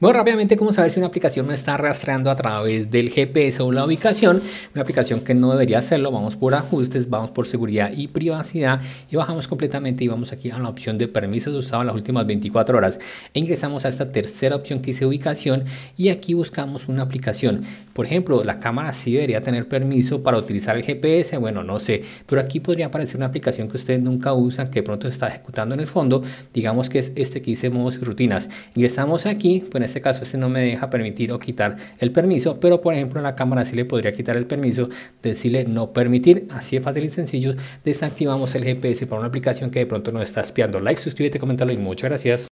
Bueno, rápidamente, ¿cómo saber si una aplicación me está rastreando a través del GPS o la ubicación? Una aplicación que no debería hacerlo, vamos por ajustes, vamos por seguridad y privacidad y bajamos completamente y vamos aquí a la opción de permisos usados en las últimas 24 horas e ingresamos a esta tercera opción que dice ubicación y aquí buscamos una aplicación. Por ejemplo, la cámara sí debería tener permiso para utilizar el GPS, bueno, no sé, pero aquí podría aparecer una aplicación que usted nunca usan, que pronto está ejecutando en el fondo, digamos que es este que dice modos y rutinas. Ingresamos aquí, en este caso este no me deja permitir o quitar el permiso, pero por ejemplo en la cámara sí le podría quitar el permiso, decirle no permitir, así de fácil y sencillo, desactivamos el GPS para una aplicación que de pronto nos está espiando. Like, suscríbete, coméntalo y muchas gracias.